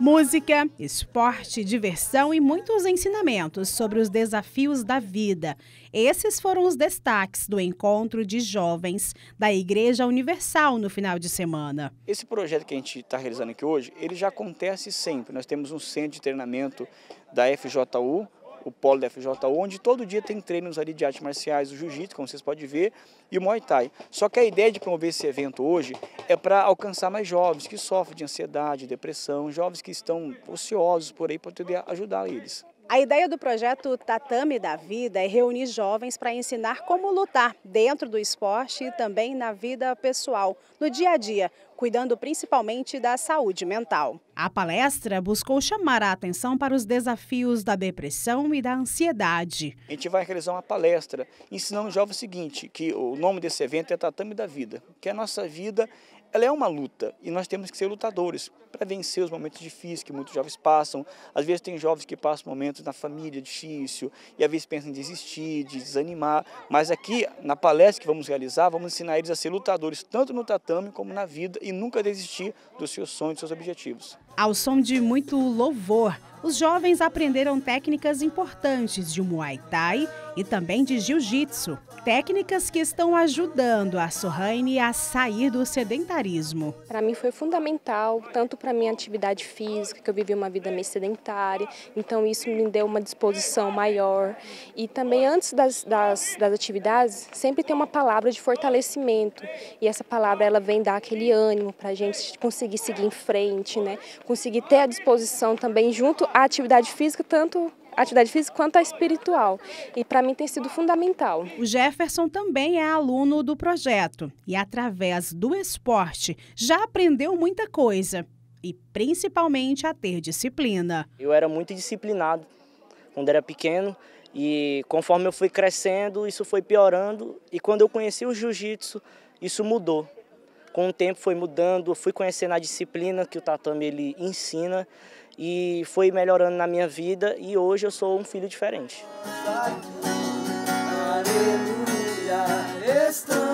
Música, esporte, diversão e muitos ensinamentos sobre os desafios da vida. Esses foram os destaques do encontro de jovens da Igreja Universal no final de semana. Esse projeto que a gente está realizando aqui hoje, ele já acontece sempre. Nós temos um centro de treinamento da FJU, o polo da FJU, onde todo dia tem treinos ali de artes marciais, o jiu-jitsu, como vocês podem ver, e o Muay Thai. Só que a ideia de promover esse evento hoje é para alcançar mais jovens que sofrem de ansiedade, depressão, jovens que estão ociosos por aí, para poder ajudar eles. A ideia do projeto Tatame da Vida é reunir jovens para ensinar como lutar dentro do esporte e também na vida pessoal, no dia a dia, cuidando principalmente da saúde mental. A palestra buscou chamar a atenção para os desafios da depressão e da ansiedade. A gente vai realizar uma palestra ensinando o jovem o seguinte, que o nome desse evento é Tatame da Vida, que é a nossa vida ela é uma luta e nós temos que ser lutadores para vencer os momentos difíceis que muitos jovens passam. Às vezes tem jovens que passam momentos na família difícil e às vezes pensam em desistir, de desanimar, mas aqui na palestra que vamos realizar, vamos ensinar eles a ser lutadores tanto no tatame como na vida e nunca desistir dos seus sonhos, dos seus objetivos. Ao som de muito louvor, os jovens aprenderam técnicas importantes de Muay Thai e também de Jiu-Jitsu, técnicas que estão ajudando a Sohaine a sair do sedentarismo. Para mim foi fundamental, tanto para minha atividade física, que eu vivi uma vida meio sedentária, então isso me deu uma disposição maior. E também antes das, das, das atividades, sempre tem uma palavra de fortalecimento, e essa palavra ela vem dar aquele ânimo para a gente conseguir seguir em frente, né? conseguir ter a disposição também junto a atividade física, tanto a atividade física quanto a espiritual. E para mim tem sido fundamental. O Jefferson também é aluno do projeto e, através do esporte, já aprendeu muita coisa e principalmente a ter disciplina. Eu era muito disciplinado quando era pequeno e conforme eu fui crescendo, isso foi piorando e quando eu conheci o jiu-jitsu, isso mudou. Com o tempo foi mudando, fui conhecendo a disciplina que o tatame ele ensina e foi melhorando na minha vida e hoje eu sou um filho diferente. Aleluia, estamos